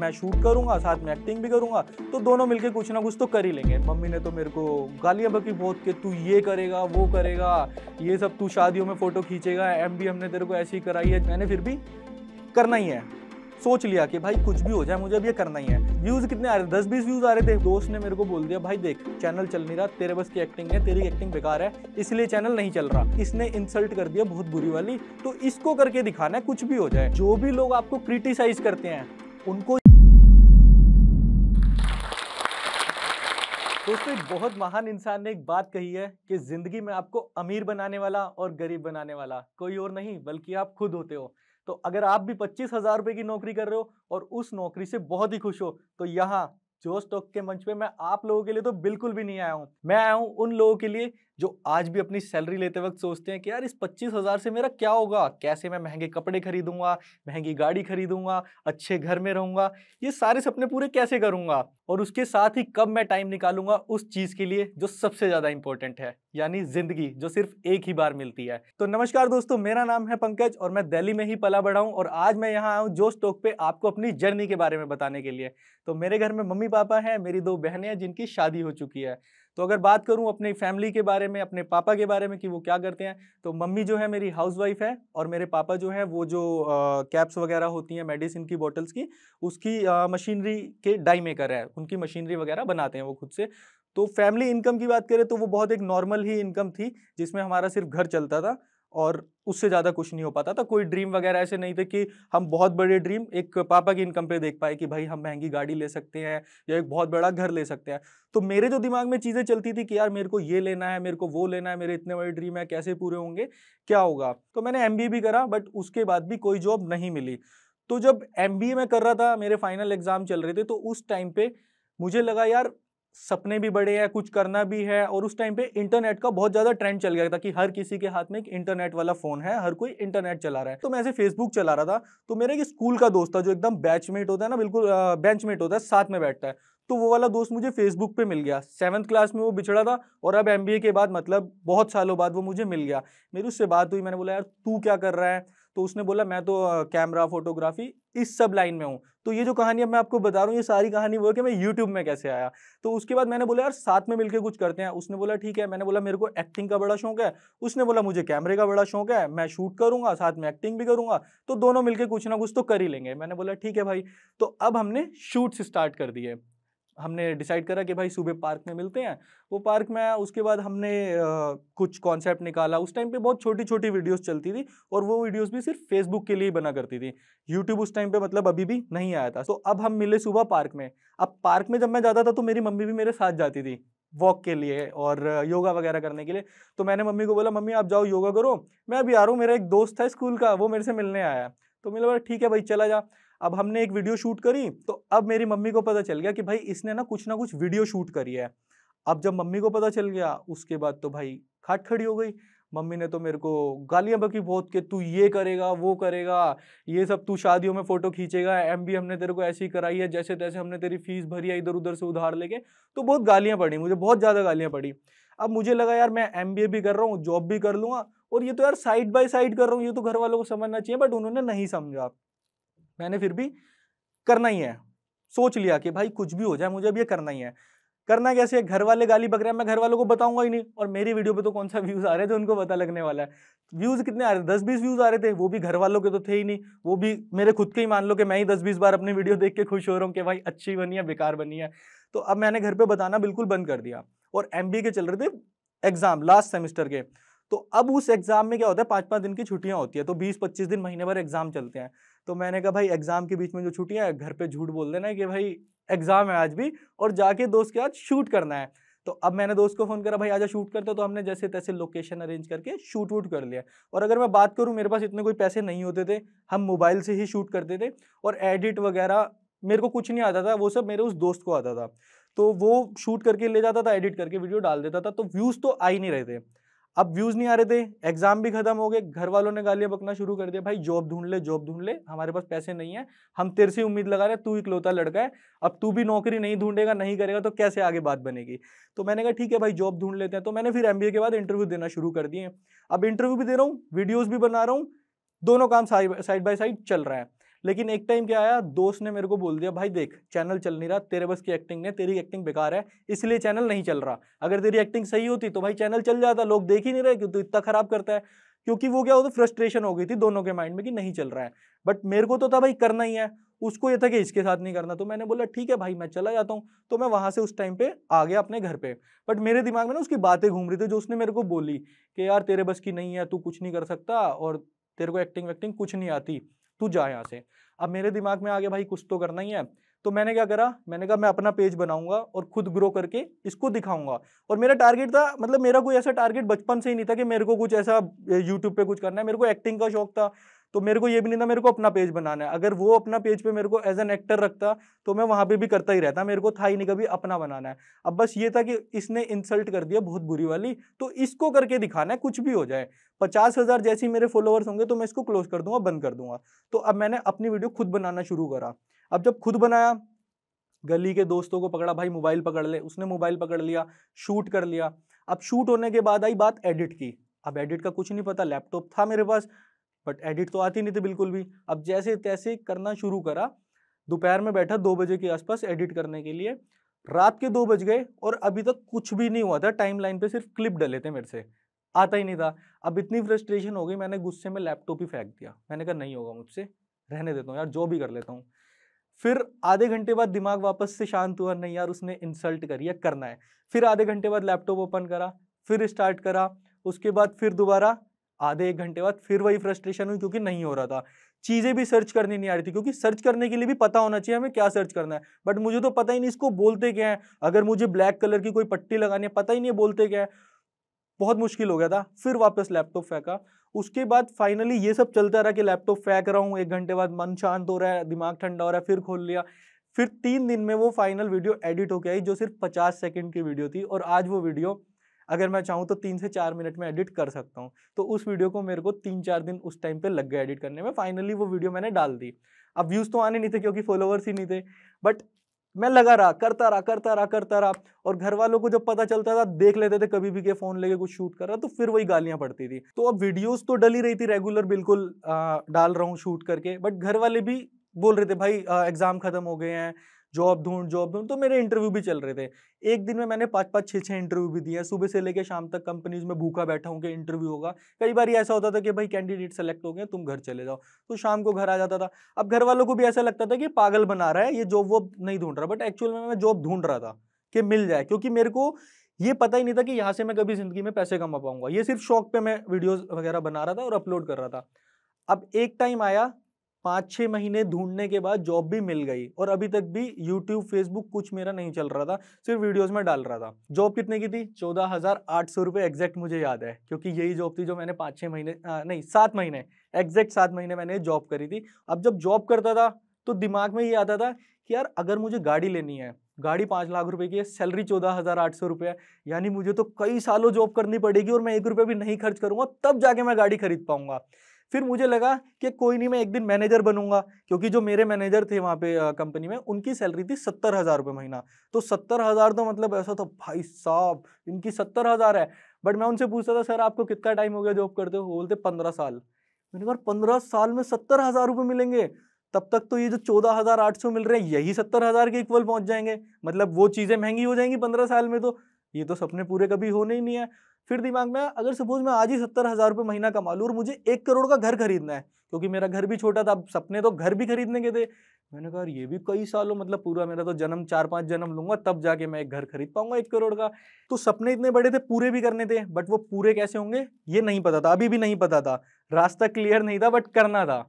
मैं शूट करूंगा साथ में एक्टिंग भी करूंगा तो दोनों मिलके कुछ ना कुछ तो कर ही लेंगे मम्मी ने तो मेरे को गालियां बकी बहुत कि तू ये करेगा वो करेगा ये सब तू शादियों में फ़ोटो खींचेगा एम बी हमने तेरे को ऐसे ही कराई है मैंने फिर भी करना ही है सोच लिया कि भाई कुछ भी हो जाए मुझे अब ये करना ही है व्यूज कितने आ रहे थे दस बीस व्यूज आ रहे थे दोस्त ने मेरे को बोल दिया भाई देख चैनल चल नहीं रहा तेरे बस की एक्टिंग है तेरी एक्टिंग बेकार है इसलिए चैनल नहीं चल रहा इसने इंसल्ट कर दिया बहुत बुरी वाली तो इसको करके दिखाना है कुछ भी हो जाए जो भी लोग आपको क्रिटिसाइज करते हैं उनको दोस्तों एक बहुत महान इंसान ने एक बात कही है कि जिंदगी में आपको अमीर बनाने वाला और गरीब बनाने वाला कोई और नहीं बल्कि आप खुद होते हो तो अगर आप भी पच्चीस हजार रुपए की नौकरी कर रहे हो और उस नौकरी से बहुत ही खुश हो तो यहाँ जोश टॉक के मंच पे मैं आप लोगों के लिए तो बिल्कुल भी नहीं आया हूँ मैं आया हूँ उन लोगों के लिए जो आज भी अपनी सैलरी लेते वक्त सोचते हैं कि यार इस पच्चीस हज़ार से मेरा क्या होगा कैसे मैं महंगे कपड़े खरीदूंगा महंगी गाड़ी खरीदूंगा अच्छे घर में रहूंगा ये सारे सपने पूरे कैसे करूंगा और उसके साथ ही कब मैं टाइम निकालूंगा उस चीज़ के लिए जो सबसे ज़्यादा इंपॉर्टेंट है यानी ज़िंदगी जो सिर्फ एक ही बार मिलती है तो नमस्कार दोस्तों मेरा नाम है पंकज और मैं दिल्ली में ही पला बढ़ा हूँ और आज मैं यहाँ आऊँ जोश टॉक पर आपको अपनी जर्नी के बारे में बताने के लिए तो मेरे घर में मम्मी पापा हैं मेरी दो बहनें हैं जिनकी शादी हो चुकी है तो अगर बात करूँ अपनी फैमिली के बारे में अपने पापा के बारे में कि वो क्या करते हैं तो मम्मी जो है मेरी हाउसवाइफ है और मेरे पापा जो है वो जो कैप्स वगैरह होती हैं मेडिसिन की बॉटल्स की उसकी मशीनरी के डाई मेकर है उनकी मशीनरी वगैरह बनाते हैं वो खुद से तो फैमिली इनकम की बात करें तो वो बहुत एक नॉर्मल ही इनकम थी जिसमें हमारा सिर्फ घर चलता था और उससे ज़्यादा कुछ नहीं हो पाता था कोई ड्रीम वगैरह ऐसे नहीं थे कि हम बहुत बड़े ड्रीम एक पापा की इनकम पे देख पाए कि भाई हम महंगी गाड़ी ले सकते हैं या एक बहुत बड़ा घर ले सकते हैं तो मेरे जो दिमाग में चीज़ें चलती थी कि यार मेरे को ये लेना है मेरे को वो लेना है मेरे इतने बड़े ड्रीम है कैसे पूरे होंगे क्या होगा तो मैंने एम भी करा बट उसके बाद भी कोई जॉब नहीं मिली तो जब एम मैं कर रहा था मेरे फाइनल एग्ज़ाम चल रहे थे तो उस टाइम पर मुझे लगा यार सपने भी बड़े हैं कुछ करना भी है और उस टाइम पे इंटरनेट का बहुत ज्यादा ट्रेंड चल गया था कि हर किसी के हाथ में एक इंटरनेट वाला फोन है हर कोई इंटरनेट चला रहा है तो मैं ऐसे फेसबुक चला रहा था तो मेरा एक स्कूल का दोस्त था जो एकदम बैचमेट होता है ना बिल्कुल बेंचमेट होता है साथ में बैठता है तो वो वाला दोस्त मुझे फेसबुक पे मिल गया सेवन्थ क्लास में वो बिछड़ा था और अब एम के बाद मतलब बहुत सालों बाद वो मुझे मिल गया मेरी उससे बात हुई मैंने बोला यार तू क्या कर रहा है तो उसने बोला मैं तो कैमरा फोटोग्राफी इस सब लाइन में हूँ तो ये जो कहानी अब मैं आपको बता रहा हूँ ये सारी कहानी वो है कि मैं यूट्यूब में कैसे आया तो उसके बाद मैंने बोला यार साथ में मिलकर कुछ करते हैं उसने बोला ठीक है मैंने बोला मेरे को एक्टिंग का बड़ा शौक है उसने बोला मुझे कैमरे का बड़ा शौक है मैं शूट करूंगा साथ में एक्टिंग भी करूंगा तो दोनों मिलकर कुछ ना कुछ तो कर ही लेंगे मैंने बोला ठीक है भाई तो अब हमने शूट्स स्टार्ट कर दिए हमने डिसाइड करा कि भाई सुबह पार्क में मिलते हैं वो पार्क में आया उसके बाद हमने आ, कुछ कॉन्सेप्ट निकाला उस टाइम पे बहुत छोटी छोटी वीडियोस चलती थी और वो वीडियोस भी सिर्फ फेसबुक के लिए ही बना करती थी यूट्यूब उस टाइम पे मतलब अभी भी नहीं आया था तो अब हम मिले सुबह पार्क में अब पार्क में जब मैं जाता था तो मेरी मम्मी भी मेरे साथ जाती थी वॉक के लिए और योगा वगैरह करने के लिए तो मैंने मम्मी को बोला मम्मी आप जाओ योगा करो मैं अभी आ रहा हूँ मेरा एक दोस्त है स्कूल का वो मेरे से मिलने आया तो मेरे बोला ठीक है भाई चला जा अब हमने एक वीडियो शूट करी तो अब मेरी मम्मी को पता चल गया कि भाई इसने ना कुछ ना कुछ वीडियो शूट करी है अब जब मम्मी को पता चल गया उसके बाद तो भाई खाट खड़ी हो गई मम्मी ने तो मेरे को गालियां बकी बहुत कि तू ये करेगा वो करेगा ये सब तू शादियों में फ़ोटो खींचेगा एम बी हमने तेरे को ऐसी कराई है जैसे तैसे हमने तेरी फीस भरी है इधर उधर से उधार लेके तो बहुत गालियां पड़ी मुझे बहुत ज़्यादा गालियां पड़ी अब मुझे लगा यार मैं एम भी कर रहा हूँ जॉब भी कर लूँगा और ये तो यार साइड बाई साइड कर रहा हूँ ये तो घर वालों को समझना चाहिए बट उन्होंने नहीं समझा मैंने फिर भी करना ही है सोच लिया कि भाई कुछ भी हो जाए मुझे अब ये करना ही है करना कैसे है घर वाले गाली बकरे मैं घर वालों को बताऊंगा ही नहीं और मेरी वीडियो पे तो कौन सा व्यूज़ आ रहे थे उनको पता लगने वाला है व्यूज़ कितने आ रहे दस बीस व्यूज़ आ रहे थे वो भी घर वालों के तो थे ही नहीं वो भी मेरे खुद के ही मान लो कि मैं ही दस बीस बार अपनी वीडियो देख के खुश हो रहा हूँ कि भाई अच्छी बनी है बेकार बनी है तो अब मैंने घर पर बताना बिल्कुल बंद कर दिया और एम के चल रहे थे एग्ज़ाम लास्ट सेमेस्टर के तो अब उस एग्ज़ाम में क्या होता है पाँच पाँच दिन की छुट्टियाँ होती है तो बीस पच्चीस दिन महीने भर एग्ज़ाम चलते हैं तो मैंने कहा भाई एग्ज़ाम के बीच में जो छुट्टियाँ है घर पर झूठ बोल देना है कि भाई एग्ज़ाम है आज भी और जाके दोस्त के साथ शूट करना है तो अब मैंने दोस्त को फ़ोन करा भाई आजा शूट करते तो हमने जैसे तैसे लोकेशन अरेंज करके शूट वूट कर लिया और अगर मैं बात करूँ मेरे पास इतने कोई पैसे नहीं होते थे हम मोबाइल से ही शूट करते थे और एडिट वगैरह मेरे को कुछ नहीं आता था वो सब मेरे उस दोस्त को आता था तो वो शूट करके ले जाता था एडिट करके वीडियो डाल देता था तो व्यूज़ तो आ ही नहीं रहे थे अब व्यूज नहीं आ रहे थे एग्जाम भी खत्म हो गए घर वालों ने गालियां बकना शुरू कर दिया भाई जॉब ढूंढ ले जॉब ढूंढ ले हमारे पास पैसे नहीं है हम तेरे से उम्मीद लगा रहे तू इकलौता लड़का है अब तू भी नौकरी नहीं ढूंढेगा नहीं करेगा तो कैसे आगे बात बनेगी तो मैंने कहा ठीक है भाई जॉब ढूंढ लेते हैं तो मैंने फिर एम के बाद इंटरव्यू देना शुरू कर दिए अब इंटरव्यू भी दे रहा हूँ वीडियोज़ भी बना रहा हूँ दोनों काम साइड बाई साइड चल रहा है लेकिन एक टाइम क्या आया दोस्त ने मेरे को बोल दिया भाई देख चैनल चल नहीं रहा तेरे बस की एक्टिंग ने तेरी एक्टिंग बेकार है इसलिए चैनल नहीं चल रहा अगर तेरी एक्टिंग सही होती तो भाई चैनल चल जाता लोग देख ही नहीं रहे क्यों तो इतना खराब करता है क्योंकि वो क्या होता तो फ्रस्ट्रेशन हो गई थी दोनों के माइंड में कि नहीं चल रहा है बट मेरे को तो था भाई करना ही है उसको ये था कि इसके साथ नहीं करना तो मैंने बोला ठीक है भाई मैं चला जाता हूँ तो मैं वहाँ से उस टाइम पे आ गया अपने घर पे बट मेरे दिमाग में ना उसकी बातें घूम रही थी जो उसने मेरे को बोली कि यार तेरे बस की नहीं है तू कुछ नहीं कर सकता और तेरे को एक्टिंग वैक्टिंग कुछ नहीं आती तू जा यहाँ से अब मेरे दिमाग में आ गया भाई कुछ तो करना ही है तो मैंने क्या करा मैंने कहा मैं अपना पेज बनाऊंगा और खुद ग्रो करके इसको दिखाऊंगा और मेरा टारगेट था मतलब मेरा कोई ऐसा टारगेट बचपन से ही नहीं था कि मेरे को कुछ ऐसा यूट्यूब पे कुछ करना है मेरे को एक्टिंग का शौक था तो मेरे को ये भी नहीं था मेरे को अपना पेज बनाना है अगर वो अपना पेज पे मेरे को एज एन एक्टर रखता तो मैं वहां पे भी करता ही रहता मेरे को था ही नहीं कभी अपना बनाना है अब बस ये था कि इसने इंसल्ट कर दिया बहुत बुरी वाली तो इसको करके दिखाना है कुछ भी हो जाए पचास हज़ार जैसे ही मेरे फॉलोअर्स होंगे तो मैं इसको क्लोज कर दूंगा बंद कर दूंगा तो अब मैंने अपनी वीडियो खुद बनाना शुरू करा अब जब खुद बनाया गली के दोस्तों को पकड़ा भाई मोबाइल पकड़ ले उसने मोबाइल पकड़ लिया शूट कर लिया अब शूट होने के बाद आई बात एडिट की अब एडिट का कुछ नहीं पता लैपटॉप था मेरे पास बट एडिट तो आती नहीं थी बिल्कुल भी अब जैसे तैसे करना शुरू करा दोपहर में बैठा दो बजे के आसपास एडिट करने के लिए रात के दो बज गए और अभी तक कुछ भी नहीं हुआ था टाइम लाइन पर सिर्फ क्लिप डले थे मेरे से आता ही नहीं था अब इतनी फ्रस्ट्रेशन हो गई मैंने गुस्से में लैपटॉप ही फेंक दिया मैंने कहा नहीं होगा मुझसे रहने देता हूँ यार जो भी कर लेता हूँ फिर आधे घंटे बाद दिमाग वापस से शांत हुआ नहीं यार उसने इंसल्ट करी करना है फिर आधे घंटे बाद लैपटॉप ओपन करा फिर स्टार्ट करा उसके बाद फिर दोबारा आधे एक घंटे बाद फिर वही फ्रस्ट्रेशन हुई क्योंकि नहीं हो रहा था चीज़ें भी सर्च करनी नहीं आ रही थी क्योंकि सर्च करने के लिए भी पता होना चाहिए हमें क्या सर्च करना है बट मुझे तो पता ही नहीं इसको बोलते क्या है अगर मुझे ब्लैक कलर की कोई पट्टी लगानी है पता ही नहीं बोलते क्या है बहुत मुश्किल हो गया था फिर वापस लैपटॉप फेंका उसके बाद फाइनली ये सब चलता रहा कि लैपटॉप फेंक रहा हूँ एक घंटे बाद मन शांत हो रहा है दिमाग ठंडा हो रहा है फिर खोल लिया फिर तीन दिन में वो फाइनल वीडियो एडिट होके आई जो सिर्फ पचास सेकेंड की वीडियो थी और आज वो वीडियो अगर मैं चाहूँ तो तीन से चार मिनट में एडिट कर सकता हूँ तो उस वीडियो को मेरे को तीन चार दिन उस टाइम पे लग गया एडिट करने में फाइनली वो वीडियो मैंने डाल दी अब व्यूज़ तो आने नहीं थे क्योंकि फॉलोअर्स ही नहीं थे बट मैं लगा रहा करता रहा करता रहा करता रहा और घर वालों को जब पता चलता था देख लेते थे कभी भी के फोन लेके कुछ शूट कर रहा तो फिर वही गालियां पड़ती थी तो अब वीडियोस तो डली रही थी रेगुलर बिल्कुल आ, डाल रहा हूँ शूट करके बट घर वाले भी बोल रहे थे भाई एग्ज़ाम ख़त्म हो गए हैं जॉब ढूंढ जॉब ढूंढ तो मेरे इंटरव्यू भी चल रहे थे एक दिन में मैंने पाँच पाँच छः छः इंटरव्यू भी दिए सुबह से लेकर शाम तक कंपनीज में भूखा बैठा हूँ कि इंटरव्यू होगा कई बार ऐसा होता था कि भाई कैंडिडेट सेलेक्ट हो गए तुम घर चले जाओ तो शाम को घर आ जाता था अब घर वालों को भी ऐसा लगता था कि पागल बना रहा है ये जॉब वॉब नहीं ढूंढ रहा बट एक्चुअल में मैं जॉब ढूंढ रहा था कि मिल जाए क्योंकि मेरे को ये पता ही नहीं था कि यहाँ से मैं कभी ज़िंदगी में पैसे कमा पाऊंगा ये सिर्फ शौक पे मैं वीडियोस वगैरह बना रहा था और अपलोड कर रहा था अब एक टाइम आया पाँच छः महीने ढूंढने के बाद जॉब भी मिल गई और अभी तक भी यूट्यूब फेसबुक कुछ मेरा नहीं चल रहा था सिर्फ वीडियोस में डाल रहा था जॉब कितने की थी चौदह हज़ार आठ सौ रुपये एग्जैक्ट मुझे याद है क्योंकि यही जॉब थी जो मैंने पाँच छः महीने आ, नहीं सात महीने एग्जैक्ट सात महीने मैंने जॉब करी थी अब जब जॉब करता था तो दिमाग में ये आता था कि यार अगर मुझे गाड़ी लेनी है गाड़ी पाँच लाख रुपए की है सैलरी चौदह हज़ार आठ सौ रुपये यानी मुझे तो कई सालों जॉब करनी पड़ेगी और मैं एक रुपये भी नहीं खर्च करूँगा तब जाके मैं गाड़ी खरीद पाऊँगा फिर मुझे लगा कि कोई नहीं मैं एक दिन मैनेजर बनूंगा क्योंकि जो मेरे मैनेजर थे वहाँ पे कंपनी में उनकी सैलरी थी सत्तर हज़ार रुपये महीना तो सत्तर हज़ार तो मतलब ऐसा था भाई साहब इनकी सत्तर हज़ार है बट मैं उनसे पूछता था सर आपको कितना टाइम हो गया जॉब करते हो बोलते पंद्रह साल मैंने कहा पंद्रह साल में सत्तर हज़ार रुपये मिलेंगे तब तक तो ये जो चौदह हज़ार आठ सौ मिल रहे हैं यही सत्तर हज़ार के इक्वल पहुंच जाएंगे मतलब वो चीज़ें महंगी हो जाएंगी पंद्रह साल में तो ये तो सपने पूरे कभी होने ही नहीं है फिर दिमाग में अगर सपोज मैं आज ही सत्तर हज़ार रुपये महीना कमा लूँ और मुझे एक करोड़ का घर खरीदना है क्योंकि मेरा घर भी छोटा था सपने तो घर भी खरीदने के थे मैंने कहा ये भी कई सालों मतलब पूरा मेरा तो जन्म चार पाँच जन्म लूंगा तब जाके मैं एक घर खरीद पाऊंगा एक करोड़ का तो सपने इतने बड़े थे पूरे भी करने थे बट वो पूरे कैसे होंगे ये नहीं पता था अभी भी नहीं पता था रास्ता क्लियर नहीं था बट करना था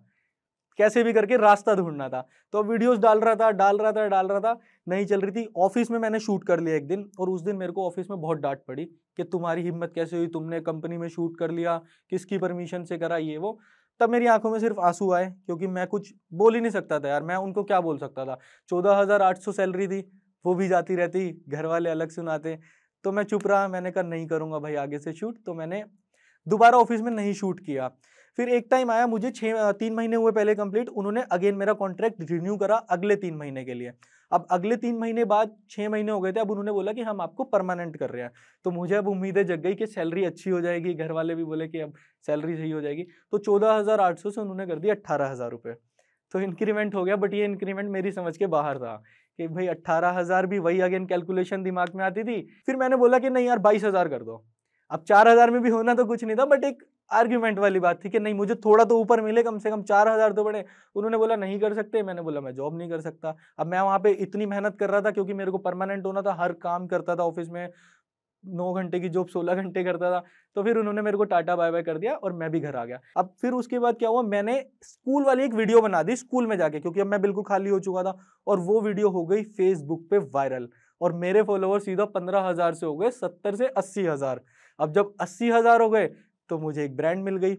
कैसे भी करके रास्ता ढूंढना था तो वीडियोस डाल रहा था डाल रहा था डाल रहा था नहीं चल रही थी ऑफिस में मैंने शूट कर लिया एक दिन और उस दिन मेरे को ऑफिस में बहुत डांट पड़ी कि तुम्हारी हिम्मत कैसे हुई तुमने कंपनी में शूट कर लिया किसकी परमिशन से करा ये वो तब मेरी आंखों में सिर्फ आंसू आए क्योंकि मैं कुछ बोल ही नहीं सकता था यार मैं उनको क्या बोल सकता था चौदह सैलरी थी वो भी जाती रहती घर वाले अलग सुनाते तो मैं चुप रहा मैंने कहा नहीं करूँगा भाई आगे से शूट तो मैंने दोबारा ऑफिस में नहीं शूट किया फिर एक टाइम आया मुझे छः तीन महीने हुए पहले कंप्लीट उन्होंने अगेन मेरा कॉन्ट्रैक्ट रिन्यू करा अगले तीन महीने के लिए अब अगले तीन महीने बाद छः महीने हो गए थे अब उन्होंने बोला कि हम आपको परमानेंट कर रहे हैं तो मुझे अब उम्मीदें जग गई कि सैलरी अच्छी हो जाएगी घर वाले भी बोले कि अब सैलरी सही हो जाएगी तो चौदह हज़ार आठ सौ से उन्होंने कर दिया अट्ठारह हज़ार रुपये तो इंक्रीमेंट हो गया बट ये इंक्रीमेंट मेरी समझ के बाहर था कि भाई अट्ठारह हज़ार भी वही अगेन कैलकुलेशन दिमाग में आती थी फिर मैंने बोला कि नहीं यार बाईस हज़ार कर दो अब चार हज़ार में भी होना तो कुछ नहीं था बट एक आर्ग्यूमेंट वाली बात थी कि नहीं मुझे थोड़ा तो ऊपर मिले कम से कम चार हज़ार तो बढ़े उन्होंने बोला नहीं कर सकते मैंने बोला मैं जॉब नहीं कर सकता अब मैं वहाँ पे इतनी मेहनत कर रहा था क्योंकि मेरे को परमानेंट होना था हर काम करता था ऑफिस में नौ घंटे की जॉब सोलह घंटे करता था तो फिर उन्होंने मेरे को टाटा बाय बाय कर दिया और मैं भी घर आ गया अब फिर उसके बाद क्या हुआ मैंने स्कूल वाली एक वीडियो बना दी स्कूल में जाके क्योंकि अब मैं बिल्कुल खाली हो चुका था और वो वीडियो हो गई फेसबुक पे वायरल और मेरे फॉलोअर सीधा पंद्रह हज़ार से हो गए सत्तर से अस्सी हज़ार अब जब अस्सी हज़ार हो गए तो मुझे एक ब्रांड मिल गई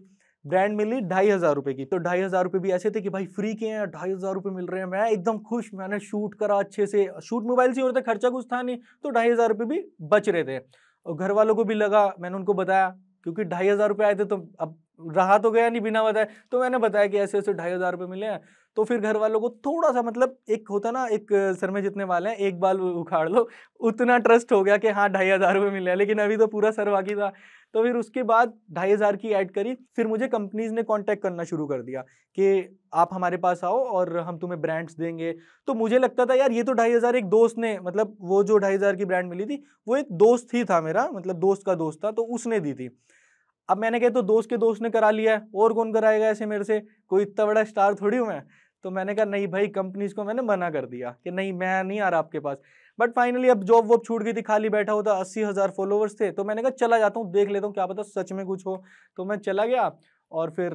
ब्रांड मिली ढाई हज़ार रुपये की तो ढाई हज़ार रुपये भी ऐसे थे कि भाई फ्री के हैं ढाई हज़ार रुपये मिल रहे हैं मैं एकदम खुश मैंने शूट करा अच्छे से शूट मोबाइल से हो रहा था खर्चा कुछ था नहीं तो ढाई हज़ार रुपये भी बच रहे थे और घर वालों को भी लगा मैंने उनको बताया क्योंकि ढाई हज़ार रुपए आए थे तो अब रहा तो गया नहीं बिना बताए तो मैंने बताया कि ऐसे ऐसे ढाई हज़ार रुपये मिले हैं तो फिर घर वालों को थोड़ा सा मतलब एक होता ना एक सर में जितने वाले हैं एक बाल उखाड़ लो उतना ट्रस्ट हो गया कि हाँ ढाई हज़ार रुपये मिले लेकिन अभी तो पूरा सर बाकी था तो फिर उसके बाद ढाई हज़ार की ऐड करी फिर मुझे कंपनीज ने कॉन्टैक्ट करना शुरू कर दिया कि आप हमारे पास आओ और हम तुम्हें ब्रांड्स देंगे तो मुझे लगता था यार ये तो ढाई हज़ार एक दोस्त ने मतलब वो जो ढाई हज़ार की ब्रांड मिली थी वो एक दोस्त ही था मेरा मतलब दोस्त का दोस्त था तो उसने दी थी अब मैंने कहा तो दोस्त के दोस्त ने करा लिया है और कौन कराएगा ऐसे मेरे से कोई इतना बड़ा स्टार थोड़ी हूँ मैं तो मैंने कहा नहीं भाई कंपनीज को मैंने मना कर दिया कि नहीं मैं नहीं आ रहा आपके पास बट फाइनली अब जॉब वॉब छूट गई थी खाली बैठा होता अस्सी हज़ार फॉलोवर्स थे तो मैंने कहा चला जाता हूँ देख लेता हूँ क्या पता सच में कुछ हो तो मैं चला गया और फिर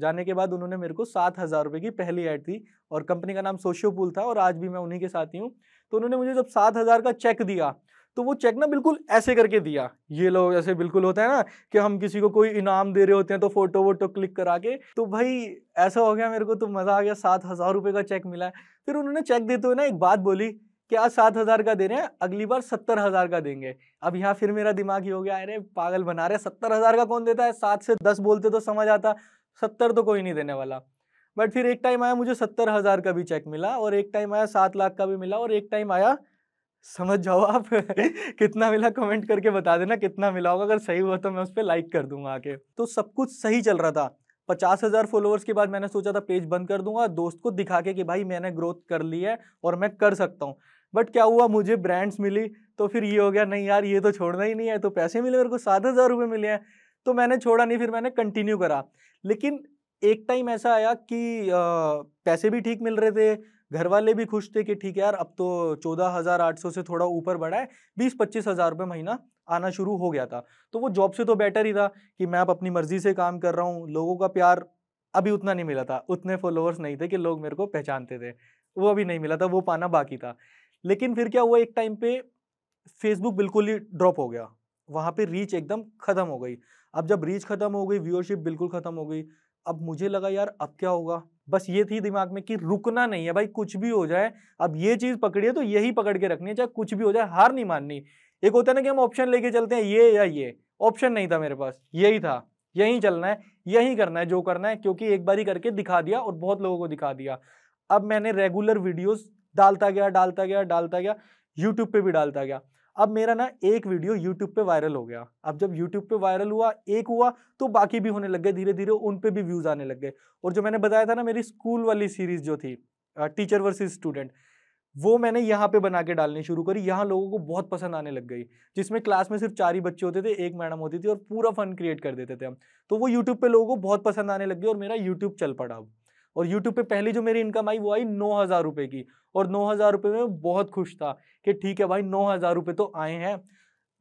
जाने के बाद उन्होंने मेरे को सात हज़ार रुपये की पहली ऐड थी और कंपनी का नाम सोशियो पुल था और आज भी मैं उन्हीं के साथ ही हूँ तो उन्होंने मुझे जब सात हज़ार का चेक दिया तो वो चेक ना बिल्कुल ऐसे करके दिया ये लोग ऐसे बिल्कुल होता है ना कि हम किसी को कोई इनाम दे रहे होते हैं तो फोटो वोटो क्लिक करा के तो भाई ऐसा हो गया मेरे को तो मज़ा आ गया सात हज़ार रुपये का चेक मिला फिर उन्होंने चेक देते हुए ना एक बात बोली क्या आज सात हज़ार का दे रहे हैं अगली बार सत्तर हज़ार का देंगे अब यहाँ फिर मेरा दिमाग ही हो गया अरे पागल बना रहे सत्तर हज़ार का कौन देता है सात से दस बोलते तो समझ आता सत्तर तो कोई नहीं देने वाला बट फिर एक टाइम आया मुझे सत्तर हज़ार का भी चेक मिला और एक टाइम आया सात लाख का भी मिला और एक टाइम आया समझ जाओ आप कितना मिला कमेंट करके बता देना कितना मिला होगा अगर सही हुआ तो मैं उस पर लाइक कर दूंगा आके तो सब कुछ सही चल रहा था पचास हज़ार फॉलोअर्स के बाद मैंने सोचा था पेज बंद कर दूंगा दोस्त को दिखा के कि भाई मैंने ग्रोथ कर ली है और मैं कर सकता हूँ बट क्या हुआ मुझे ब्रांड्स मिली तो फिर ये हो गया नहीं यार ये तो छोड़ना ही नहीं है तो पैसे मिले मेरे को सात हज़ार रुपये मिले हैं तो मैंने छोड़ा नहीं फिर मैंने कंटिन्यू करा लेकिन एक टाइम ऐसा आया कि आ, पैसे भी ठीक मिल रहे थे घर वाले भी खुश थे कि ठीक है यार अब तो चौदह हज़ार आठ सौ से थोड़ा ऊपर बढ़ा है बीस पच्चीस हज़ार रुपये महीना आना शुरू हो गया था तो वो जॉब से तो बेटर ही था कि मैं अब अपनी मर्ज़ी से काम कर रहा हूँ लोगों का प्यार अभी उतना नहीं मिला था उतने फॉलोअर्स नहीं थे कि लोग मेरे को पहचानते थे वो अभी नहीं मिला था वो पाना बाकी था लेकिन फिर क्या हुआ एक टाइम पे फेसबुक बिल्कुल ही ड्रॉप हो गया वहाँ पे रीच एकदम ख़त्म हो गई अब जब रीच ख़त्म हो गई व्यूअरशिप बिल्कुल ख़त्म हो गई अब मुझे लगा यार अब क्या होगा बस ये थी दिमाग में कि रुकना नहीं है भाई कुछ भी हो जाए अब ये चीज़ पकड़िए तो यही पकड़ के रखनी है चाहे कुछ भी हो जाए हार नहीं माननी एक होता है ना कि हम ऑप्शन लेके चलते हैं ये या ये ऑप्शन नहीं था मेरे पास यही था यही चलना है यही करना है जो करना है क्योंकि एक बार ही करके दिखा दिया और बहुत लोगों को दिखा दिया अब मैंने रेगुलर वीडियोस डालता गया डालता गया डालता गया यूट्यूब पे भी डालता गया अब मेरा ना एक वीडियो यूट्यूब पे वायरल हो गया अब जब यूट्यूब पे वायरल हुआ एक हुआ तो बाकी भी होने लग गए धीरे धीरे उन पे भी व्यूज आने लग गए और जो मैंने बताया था ना मेरी स्कूल वाली सीरीज जो थी टीचर वर्सेस स्टूडेंट वो मैंने यहाँ पे बना के डालनी शुरू करी यहाँ लोगों को बहुत पसंद आने लग गई जिसमें क्लास में सिर्फ चार ही बच्चे होते थे एक मैडम होती थी और पूरा फन क्रिएट कर देते थे हम तो वो यूट्यूब पे लोगों को बहुत पसंद आने लग गई और मेरा यूट्यूब चल पड़ा अब और यूट्यूब पे पहली जो मेरी इनकम आई वो आई नौ हज़ार रुपये की और नौ हज़ार रुपये में बहुत खुश था कि ठीक है भाई नौ हज़ार रुपये तो आए हैं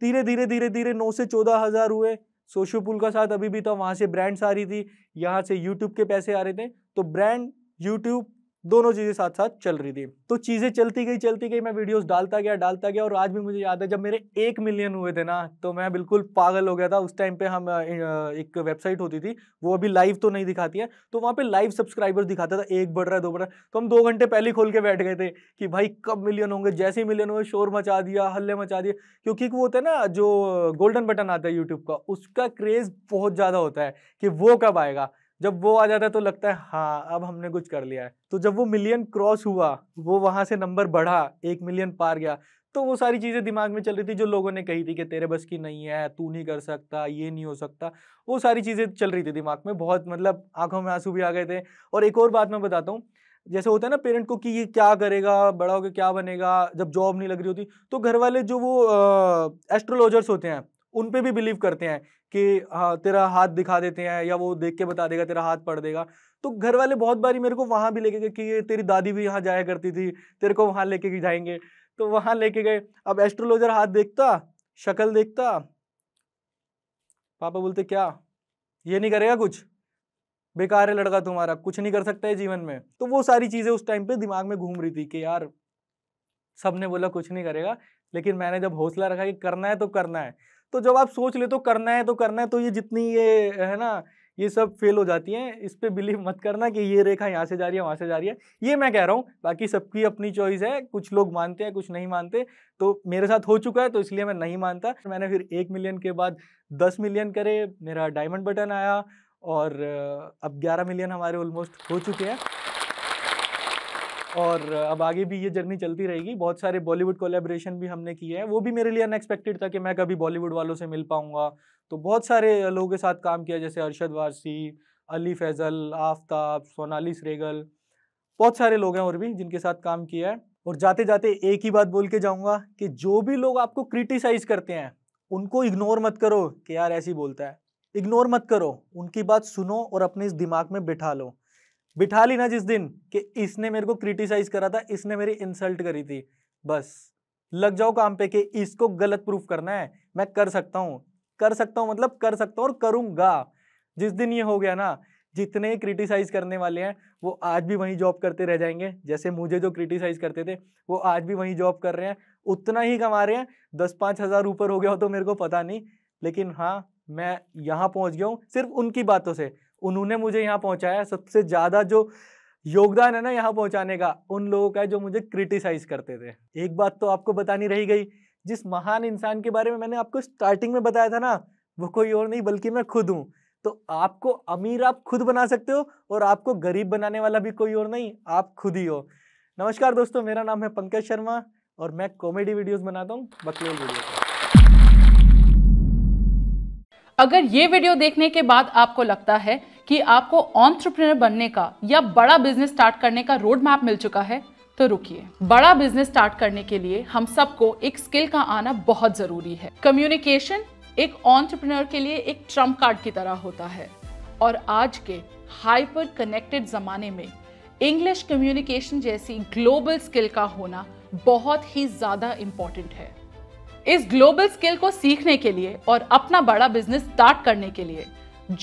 धीरे धीरे धीरे धीरे नौ से चौदह हज़ार हुए सोशो पुल का साथ अभी भी था वहाँ से ब्रांड्स आ रही थी यहाँ से यूट्यूब के पैसे आ रहे थे तो ब्रांड यूट्यूब दोनों चीज़ें साथ साथ चल रही थी तो चीज़ें चलती गई चलती गई मैं वीडियोस डालता गया डालता गया और आज भी मुझे याद है जब मेरे एक मिलियन हुए थे ना तो मैं बिल्कुल पागल हो गया था उस टाइम पे हम एक वेबसाइट होती थी वो अभी लाइव तो नहीं दिखाती है तो वहाँ पे लाइव सब्सक्राइबर्स दिखाता था एक बढ़ रहा है दो बढ़ रहा है तो हम दो घंटे पहले खोल के बैठ गए थे कि भाई कब मिलियन होंगे जैसे ही मिलियन हुए शोर मचा दिया हल्ले मचा दिया क्योंकि वो होता है ना जो गोल्डन बटन आता है यूट्यूब का उसका क्रेज़ बहुत ज़्यादा होता है कि वो कब आएगा जब वो आ जाता है तो लगता है हाँ अब हमने कुछ कर लिया है तो जब वो मिलियन क्रॉस हुआ वो वहाँ से नंबर बढ़ा एक मिलियन पार गया तो वो सारी चीज़ें दिमाग में चल रही थी जो लोगों ने कही थी कि तेरे बस की नहीं है तू नहीं कर सकता ये नहीं हो सकता वो सारी चीज़ें चल रही थी दिमाग में बहुत मतलब आंखों में आंसू भी आ गए थे और एक और बात मैं बताता हूँ जैसे होता है ना पेरेंट को कि ये क्या करेगा बड़ा होकर क्या बनेगा जब जॉब नहीं लग रही होती तो घर वाले जो वो एस्ट्रोलॉजर्स होते हैं उन पे भी बिलीव करते हैं कि हाँ तेरा हाथ दिखा देते हैं या वो देख के बता देगा तेरा हाथ पड़ देगा तो घर वाले बहुत बारी मेरे को वहाँ भी लेके गए कि तेरी दादी भी यहाँ जाया करती थी तेरे को वहाँ लेके जाएंगे तो वहाँ लेके गए अब एस्ट्रोलॉजर हाथ देखता शक्ल देखता पापा बोलते क्या ये नहीं करेगा कुछ बेकार है लड़का तुम्हारा कुछ नहीं कर सकता है जीवन में तो वो सारी चीज़ें उस टाइम पे दिमाग में घूम रही थी कि यार सब ने बोला कुछ नहीं करेगा लेकिन मैंने जब हौसला रखा कि करना है तो करना है तो जब आप सोच ले तो करना है तो करना है तो ये जितनी ये है ना ये सब फेल हो जाती हैं इस पर बिलीव मत करना कि ये रेखा यहाँ से जा रही है वहाँ से जा रही है ये मैं कह रहा हूँ बाकी सबकी अपनी चॉइस है कुछ लोग मानते हैं कुछ नहीं मानते तो मेरे साथ हो चुका है तो इसलिए मैं नहीं मानता मैंने फिर एक मिलियन के बाद दस मिलियन करे मेरा डायमंड बटन आया और अब ग्यारह मिलियन हमारे ऑलमोस्ट हो चुके हैं और अब आगे भी ये जर्नी चलती रहेगी बहुत सारे बॉलीवुड कोलेब्रेशन भी हमने किए हैं वो भी मेरे लिए अनएक्सपेक्टेड था कि मैं कभी बॉलीवुड वालों से मिल पाऊँगा तो बहुत सारे लोगों के साथ काम किया जैसे अरशद वारसी अली फैज़ल आफ्ताब सोनाली सरेगल बहुत सारे लोग हैं और भी जिनके साथ काम किया है और जाते जाते एक ही बात बोल के जाऊँगा कि जो भी लोग आपको क्रिटिसाइज़ करते हैं उनको इग्नोर मत करो कि यार ऐसी बोलता है इग्नोर मत करो उनकी बात सुनो और अपने इस दिमाग में बिठा लो बिठा ली ना जिस दिन कि इसने मेरे को क्रिटिसाइज करा था इसने मेरी इंसल्ट करी थी बस लग जाओ काम पे कि इसको गलत प्रूफ करना है मैं कर सकता हूँ कर सकता हूँ मतलब कर सकता हूँ और करूँगा जिस दिन ये हो गया ना जितने क्रिटिसाइज करने वाले हैं वो आज भी वहीं जॉब करते रह जाएंगे जैसे मुझे जो क्रिटिसाइज करते थे वो आज भी वहीं जॉब कर रहे हैं उतना ही कमा रहे हैं दस पाँच हज़ार ऊपर हो गया हो तो मेरे को पता नहीं लेकिन हाँ मैं यहाँ पहुँच गया हूँ सिर्फ उनकी बातों से उन्होंने मुझे यहाँ पहुँचाया सबसे ज़्यादा जो योगदान है ना यहाँ पहुँचाने का उन लोगों का जो मुझे क्रिटिसाइज करते थे एक बात तो आपको बतानी रही गई जिस महान इंसान के बारे में मैंने आपको स्टार्टिंग में बताया था ना वो कोई और नहीं बल्कि मैं खुद हूँ तो आपको अमीर आप खुद बना सकते हो और आपको गरीब बनाने वाला भी कोई और नहीं आप खुद ही हो नमस्कार दोस्तों मेरा नाम है पंकज शर्मा और मैं कॉमेडी वीडियोस बनाता हूँ बकलोल वीडियो अगर ये वीडियो देखने के बाद आपको लगता है कि आपको ऑन्ट्रप्रनर बनने का या बड़ा बिजनेस स्टार्ट करने का रोड मैप मिल चुका है तो रुकिए बड़ा बिजनेस स्टार्ट करने के लिए हम सबको एक स्किल का आना बहुत जरूरी है कम्युनिकेशन एक ऑन्ट्रप्रनर के लिए एक ट्रम्प कार्ड की तरह होता है और आज के हाइपर कनेक्टेड जमाने में इंग्लिश कम्युनिकेशन जैसी ग्लोबल स्किल का होना बहुत ही ज़्यादा इंपॉर्टेंट है इस ग्लोबल स्किल को सीखने के लिए और अपना बड़ा बिजनेस स्टार्ट करने के लिए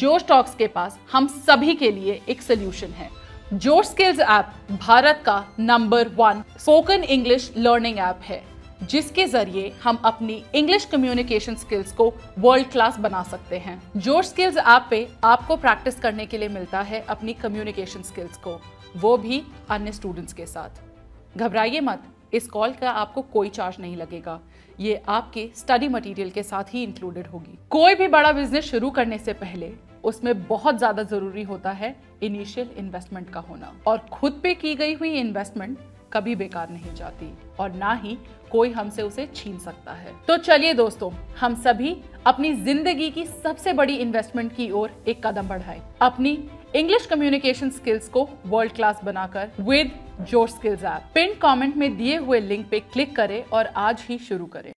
जो स्टॉक्स के पास हम सभी के लिए एक सोल्यूशन है जो स्किल्स ऐप भारत का number one spoken English learning app है जिसके जरिए हम अपनी इंग्लिश कम्युनिकेशन स्किल्स को वर्ल्ड क्लास बना सकते हैं जो स्किल्स ऐप पे आपको प्रैक्टिस करने के लिए मिलता है अपनी कम्युनिकेशन स्किल्स को वो भी अन्य स्टूडेंट्स के साथ घबराइए मत इस कॉल का आपको कोई चार्ज नहीं लगेगा ये आपके स्टडी मटेरियल के साथ ही इंक्लूडेड होगी कोई भी बड़ा बिजनेस शुरू करने से पहले उसमें बहुत ज्यादा जरूरी होता है इनिशियल इन्वेस्टमेंट का होना और खुद पे की गई हुई इन्वेस्टमेंट कभी बेकार नहीं जाती और ना ही कोई हमसे उसे छीन सकता है तो चलिए दोस्तों हम सभी अपनी जिंदगी की सबसे बड़ी इन्वेस्टमेंट की ओर एक कदम बढ़ाएं अपनी इंग्लिश कम्युनिकेशन स्किल्स को वर्ल्ड क्लास बनाकर विद जोर स्किल्स ऐप पिन कमेंट में दिए हुए लिंक पे क्लिक करें और आज ही शुरू करें